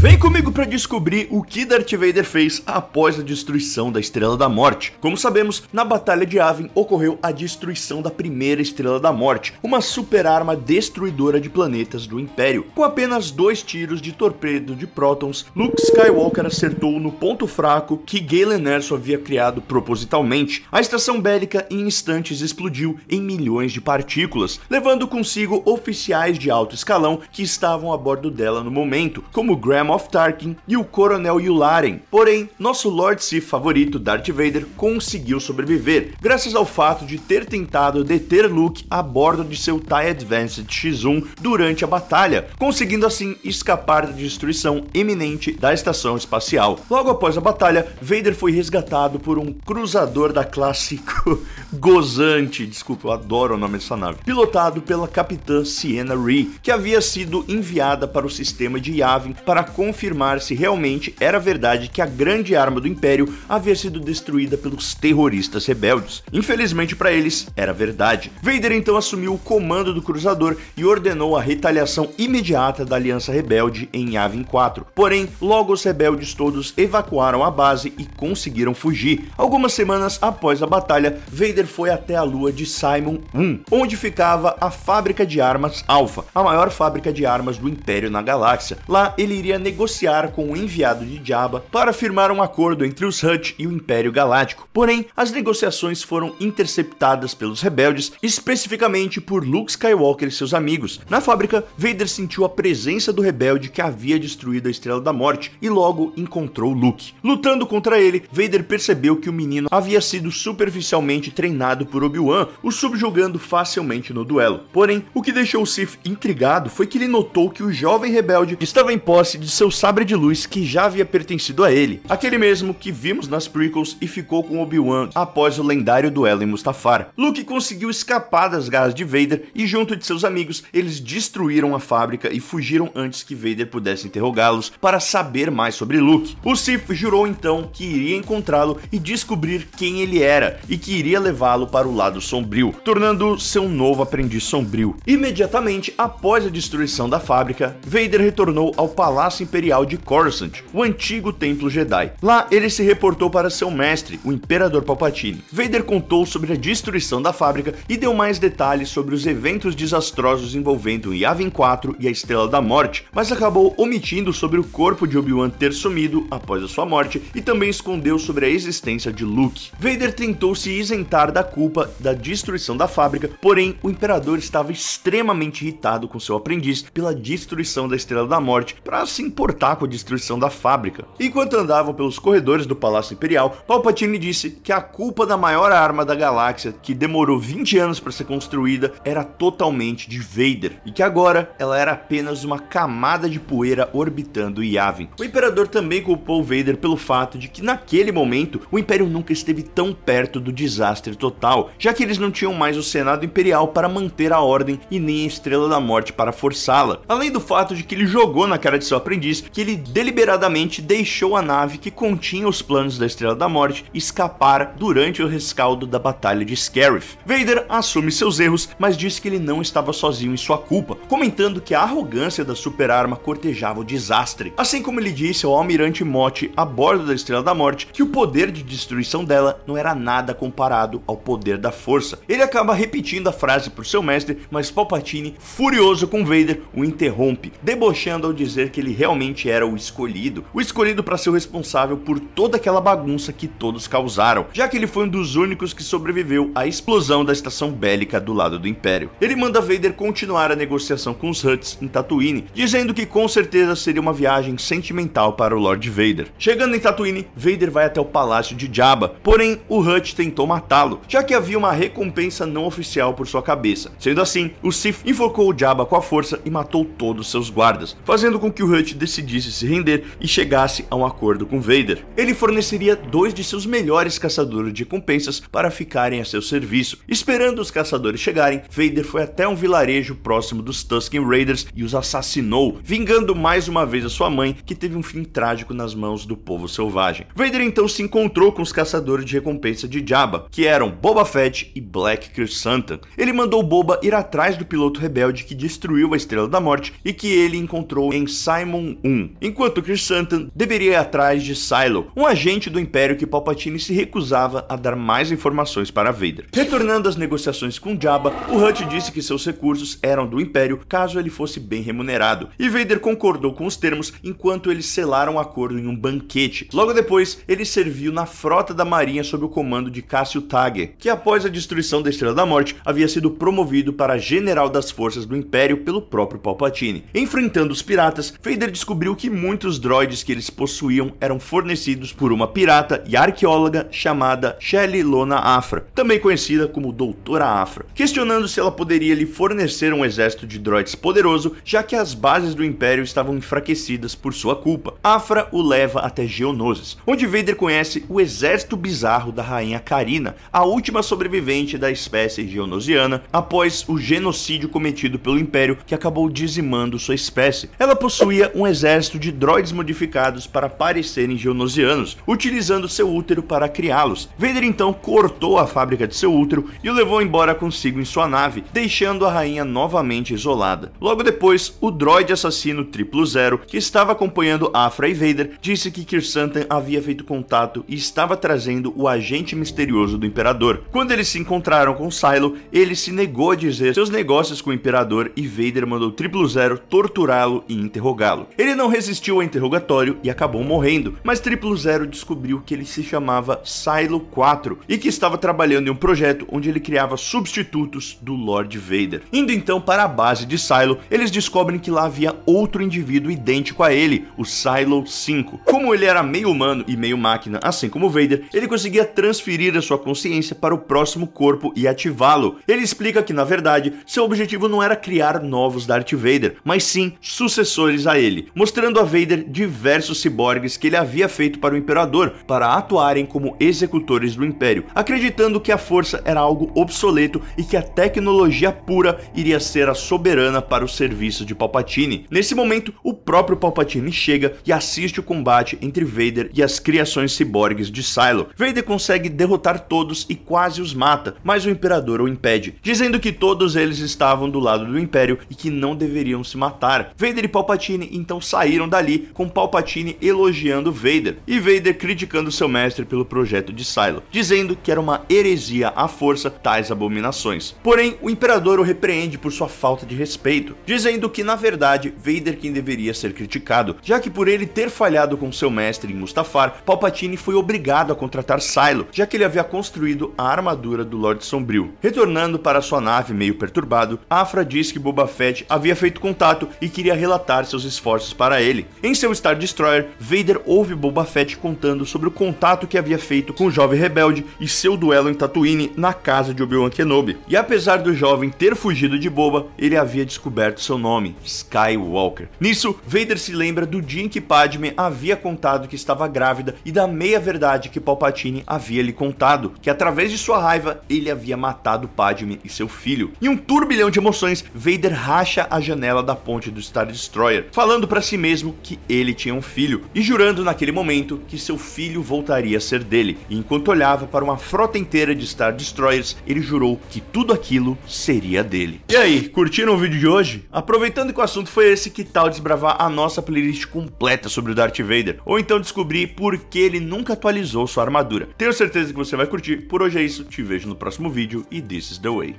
Vem comigo para descobrir o que Darth Vader fez após a destruição da Estrela da Morte. Como sabemos, na Batalha de Yavin ocorreu a destruição da primeira Estrela da Morte, uma super arma destruidora de planetas do Império. Com apenas dois tiros de torpedo de prótons, Luke Skywalker acertou no ponto fraco que Galen Erso havia criado propositalmente. A estação bélica em instantes explodiu em milhões de partículas, levando consigo oficiais de alto escalão que estavam a bordo dela no momento, como Graham Moff Tarkin e o Coronel Yularen. Porém, nosso Lord Sith favorito, Darth Vader, conseguiu sobreviver, graças ao fato de ter tentado deter Luke a bordo de seu TIE Advanced X1 durante a batalha, conseguindo assim escapar da destruição iminente da estação espacial. Logo após a batalha, Vader foi resgatado por um cruzador da classe gozante, desculpa, eu adoro o nome dessa nave, pilotado pela capitã Sienna Ree, que havia sido enviada para o sistema de Yavin para confirmar se realmente era verdade que a grande arma do Império havia sido destruída pelos terroristas rebeldes. Infelizmente para eles, era verdade. Vader então assumiu o comando do cruzador e ordenou a retaliação imediata da Aliança Rebelde em Yavin 4. Porém, logo os rebeldes todos evacuaram a base e conseguiram fugir. Algumas semanas após a batalha, Vader foi até a lua de Simon I, onde ficava a fábrica de armas Alpha, a maior fábrica de armas do Império na galáxia. Lá ele iria negociar com o enviado de Jabba para firmar um acordo entre os Hutt e o Império Galáctico. Porém, as negociações foram interceptadas pelos rebeldes, especificamente por Luke Skywalker e seus amigos. Na fábrica, Vader sentiu a presença do rebelde que havia destruído a Estrela da Morte e logo encontrou Luke. Lutando contra ele, Vader percebeu que o menino havia sido superficialmente treinado dominado por Obi-Wan, o subjugando facilmente no duelo. Porém, o que deixou o Sith intrigado foi que ele notou que o jovem rebelde estava em posse de seu sabre de luz que já havia pertencido a ele, aquele mesmo que vimos nas prequels e ficou com Obi-Wan após o lendário duelo em Mustafar. Luke conseguiu escapar das garras de Vader e junto de seus amigos, eles destruíram a fábrica e fugiram antes que Vader pudesse interrogá-los para saber mais sobre Luke. O Sif jurou então que iria encontrá-lo e descobrir quem ele era e que iria levar para o lado sombrio, tornando seu novo aprendiz sombrio. Imediatamente após a destruição da fábrica, Vader retornou ao Palácio Imperial de Coruscant, o antigo templo Jedi. Lá ele se reportou para seu mestre, o Imperador Palpatine. Vader contou sobre a destruição da fábrica e deu mais detalhes sobre os eventos desastrosos envolvendo Yavin 4 e a Estrela da Morte, mas acabou omitindo sobre o corpo de Obi-Wan ter sumido após a sua morte e também escondeu sobre a existência de Luke. Vader tentou se isentar da da culpa da destruição da fábrica, porém o imperador estava extremamente irritado com seu aprendiz pela destruição da Estrela da Morte para se importar com a destruição da fábrica. Enquanto andavam pelos corredores do Palácio Imperial, Palpatine disse que a culpa da maior arma da galáxia, que demorou 20 anos para ser construída, era totalmente de Vader e que agora ela era apenas uma camada de poeira orbitando Yavin. O imperador também culpou Vader pelo fato de que naquele momento o império nunca esteve tão perto do desastre total total, já que eles não tinham mais o Senado Imperial para manter a ordem e nem a Estrela da Morte para forçá-la, além do fato de que ele jogou na cara de seu aprendiz que ele deliberadamente deixou a nave que continha os planos da Estrela da Morte escapar durante o rescaldo da Batalha de Scarif. Vader assume seus erros, mas diz que ele não estava sozinho em sua culpa, comentando que a arrogância da superarma cortejava o desastre, assim como ele disse ao almirante Mote a bordo da Estrela da Morte que o poder de destruição dela não era nada comparado ao poder da força. Ele acaba repetindo a frase para seu mestre, mas Palpatine, furioso com Vader, o interrompe, debochando ao dizer que ele realmente era o escolhido, o escolhido para ser o responsável por toda aquela bagunça que todos causaram, já que ele foi um dos únicos que sobreviveu à explosão da estação bélica do lado do Império. Ele manda Vader continuar a negociação com os Hutts em Tatooine, dizendo que com certeza seria uma viagem sentimental para o Lord Vader. Chegando em Tatooine, Vader vai até o palácio de Jabba, porém o Hutt tentou matá-lo, já que havia uma recompensa não oficial por sua cabeça. Sendo assim, o Sif invocou o Jabba com a força e matou todos seus guardas, fazendo com que o Hutt decidisse se render e chegasse a um acordo com Vader. Ele forneceria dois de seus melhores caçadores de recompensas para ficarem a seu serviço. Esperando os caçadores chegarem, Vader foi até um vilarejo próximo dos Tusken Raiders e os assassinou, vingando mais uma vez a sua mãe, que teve um fim trágico nas mãos do povo selvagem. Vader então se encontrou com os caçadores de recompensa de Jabba, que eram eram Boba Fett e Black Santa. Ele mandou Boba ir atrás do piloto rebelde que destruiu a Estrela da Morte e que ele encontrou em Simon 1, enquanto Santa deveria ir atrás de Silo, um agente do Império que Palpatine se recusava a dar mais informações para Vader. Retornando às negociações com Jabba, o Hutt disse que seus recursos eram do Império caso ele fosse bem remunerado, e Vader concordou com os termos enquanto eles selaram o acordo em um banquete. Logo depois, ele serviu na frota da Marinha sob o comando de Cassio Tag, que após a destruição da Estrela da Morte havia sido promovido para general das forças do Império pelo próprio Palpatine. Enfrentando os piratas, Vader descobriu que muitos droids que eles possuíam eram fornecidos por uma pirata e arqueóloga chamada Shelly Lona Afra, também conhecida como Doutora Afra, questionando se ela poderia lhe fornecer um exército de droids poderoso, já que as bases do Império estavam enfraquecidas por sua culpa. Afra o leva até Geonosis, onde Vader conhece o exército bizarro da rainha Karina, a última sobrevivente da espécie geonosiana após o genocídio cometido pelo Império que acabou dizimando sua espécie. Ela possuía um exército de droids modificados para parecerem geonosianos, utilizando seu útero para criá-los. Vader então cortou a fábrica de seu útero e o levou embora consigo em sua nave, deixando a rainha novamente isolada. Logo depois, o droid assassino Triplo Zero, que estava acompanhando Afra e Vader, disse que Kirsantan havia feito contato e estava trazendo o agente misterioso do Imperador Imperador. Quando eles se encontraram com Silo, ele se negou a dizer seus negócios com o Imperador e Vader mandou Triplo Zero torturá-lo e interrogá-lo. Ele não resistiu ao interrogatório e acabou morrendo, mas Triplo Zero descobriu que ele se chamava Silo 4 e que estava trabalhando em um projeto onde ele criava substitutos do Lord Vader. Indo então para a base de Silo, eles descobrem que lá havia outro indivíduo idêntico a ele, o Silo 5. Como ele era meio humano e meio máquina, assim como Vader, ele conseguia transferir a sua consciência consciência para o próximo corpo e ativá-lo. Ele explica que, na verdade, seu objetivo não era criar novos Darth Vader, mas sim sucessores a ele, mostrando a Vader diversos ciborgues que ele havia feito para o Imperador para atuarem como executores do Império, acreditando que a força era algo obsoleto e que a tecnologia pura iria ser a soberana para o serviço de Palpatine. Nesse momento, o próprio Palpatine chega e assiste o combate entre Vader e as criações ciborgues de Silo. Vader consegue derrotar todos e quase os mata, mas o imperador o impede, dizendo que todos eles estavam do lado do império e que não deveriam se matar. Vader e Palpatine então saíram dali, com Palpatine elogiando Vader e Vader criticando seu mestre pelo projeto de Silo, dizendo que era uma heresia à força tais abominações. Porém, o imperador o repreende por sua falta de respeito, dizendo que na verdade Vader quem deveria ser criticado, já que por ele ter falhado com seu mestre em Mustafar, Palpatine foi obrigado a contratar Silo, já que ele havia construído a armadura do Lorde Sombrio. Retornando para sua nave meio perturbado, Afra diz que Boba Fett havia feito contato e queria relatar seus esforços para ele. Em seu Star Destroyer, Vader ouve Boba Fett contando sobre o contato que havia feito com o jovem rebelde e seu duelo em Tatooine na casa de Obi-Wan Kenobi. E apesar do jovem ter fugido de Boba, ele havia descoberto seu nome, Skywalker. Nisso, Vader se lembra do dia em que Padme havia contado que estava grávida e da meia verdade que Palpatine havia lhe contado, que através através de sua raiva, ele havia matado Padme e seu filho. Em um turbilhão de emoções, Vader racha a janela da ponte do Star Destroyer, falando para si mesmo que ele tinha um filho e jurando naquele momento que seu filho voltaria a ser dele. E enquanto olhava para uma frota inteira de Star Destroyers, ele jurou que tudo aquilo seria dele. E aí, curtiram o vídeo de hoje? Aproveitando que o assunto foi esse, que tal desbravar a nossa playlist completa sobre o Darth Vader? Ou então descobrir por que ele nunca atualizou sua armadura? Tenho certeza que você vai curtir, por por hoje é isso, te vejo no próximo vídeo e this is the way.